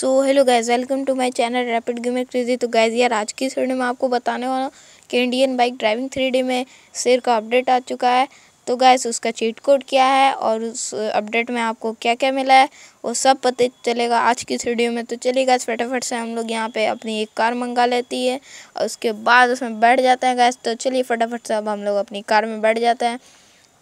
so hello guys welcome to my channel rapid gamer crazy तो guys यार आज की इस वीडियो में आपको बताने वाला कि Indian bike driving three D में शेर का अपडेट आ चुका है तो गैस उसका चीट कोड क्या है और उस अपडेट में आपको क्या क्या मिला है वो सब पता चलेगा आज की इस वीडियो में तो चलिए गैस फटाफट से हम लोग यहाँ पे अपनी एक कार मंगा लेती है और उसके बाद उसमें बैठ जाते हैं गैस तो चलिए फटाफट से अब हम लोग अपनी कार में बैठ जाते हैं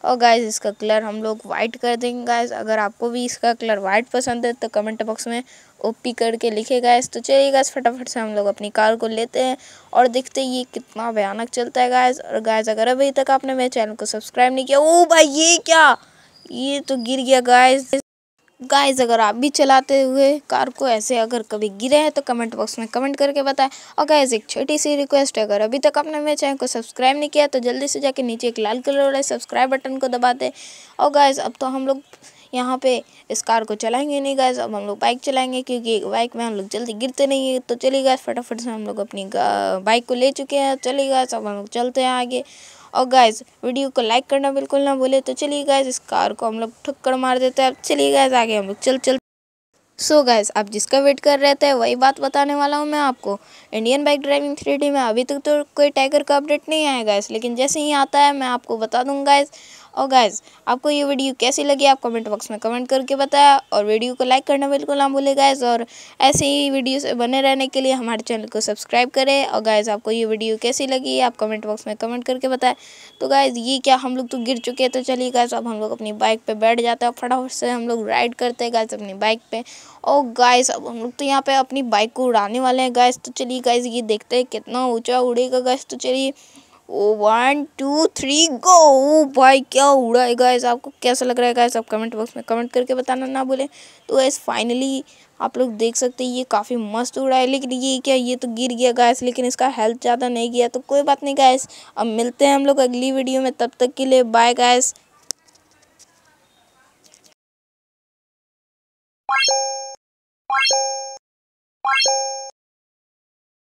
और गाइज इसका कलर हम लोग वाइट कर देंगे गाइज अगर आपको भी इसका कलर वाइट पसंद है तो कमेंट बॉक्स में ओपी करके लिखे गाइज तो चलिए गाइज फटाफट से हम लोग अपनी कार को लेते हैं और देखते हैं ये कितना भयानक चलता है गाइज और गाइज अगर अभी तक आपने मेरे चैनल को सब्सक्राइब नहीं किया ओ भाई ये क्या ये तो गिर गया गाइज गाइज अगर आप भी चलाते हुए कार को ऐसे अगर कभी गिरे हैं तो कमेंट बॉक्स में कमेंट करके बताएं और गाइज एक छोटी सी रिक्वेस्ट है अगर अभी तक आपने मेरे चैनल को सब्सक्राइब नहीं किया तो जल्दी से जाके नीचे एक लाल कलर वाला सब्सक्राइब बटन को दबा दें और गाइज अब तो हम लोग यहाँ पे इस कार को चलाएंगे नहीं गैस अब हम लोग बाइक चलाएंगे क्योंकि बाइक में हम लोग जल्दी गिरते नहीं है तो चलिए गैस फटाफट से हम लोग अपनी बाइक को ले चुके हैं चलिए गैस अब हम लोग चलते हैं आगे और गाइज वीडियो को लाइक करना बिल्कुल ना भूले तो चलिए गाइज इस कार को हम लोग ठक्कर मार देते हैं अब चलिए गाइज आगे हम लोग चल चल सो so गैस आप जिसका वेट कर रहे थे वही बात बताने वाला हूँ मैं आपको इंडियन बाइक ड्राइविंग थ्री में अभी तक तो कोई टाइगर का अपडेट नहीं आया गैस लेकिन जैसे ही आता है मैं आपको बता दूँगा गैस और गाइज आपको ये वीडियो कैसी लगी आप कमेंट बॉक्स में कमेंट करके बताया और वीडियो को लाइक करना बिल्कुल ना भूले गाइज और ऐसे ही वीडियो से बने रहने के लिए हमारे चैनल को सब्सक्राइब करें और गाइज आपको ये वीडियो कैसी लगी आप कमेंट बॉक्स में कमेंट करके बताए तो गाइज ये क्या हम लोग तो गिर चुके हैं तो चलिए गाइज अब हम लोग अपनी बाइक पर बैठ जाते हैं फटाफट से हम लोग राइड करते हैं गाइज अपनी बाइक पर और गाइज अब हम लोग तो यहाँ पर अपनी बाइक को उड़ाने वाले हैं गाइज तो चलिए गाइज ये देखते हैं कितना ऊँचा उड़ेगा गाइज तो चलिए ओ वन टू थ्री गो भाई क्या उड़ा है गाइस आपको कैसा लग रहा है गाइस आप कमेंट बॉक्स में कमेंट करके बताना ना बोले तो गाइस फाइनली आप लोग देख सकते हैं ये काफ़ी मस्त उड़ा है लेकिन ये क्या ये तो गिर गया गाइस लेकिन इसका हेल्थ ज़्यादा नहीं गया तो कोई बात नहीं गाइस अब मिलते हैं हम लोग अगली वीडियो में तब तक के लिए बाय गाइस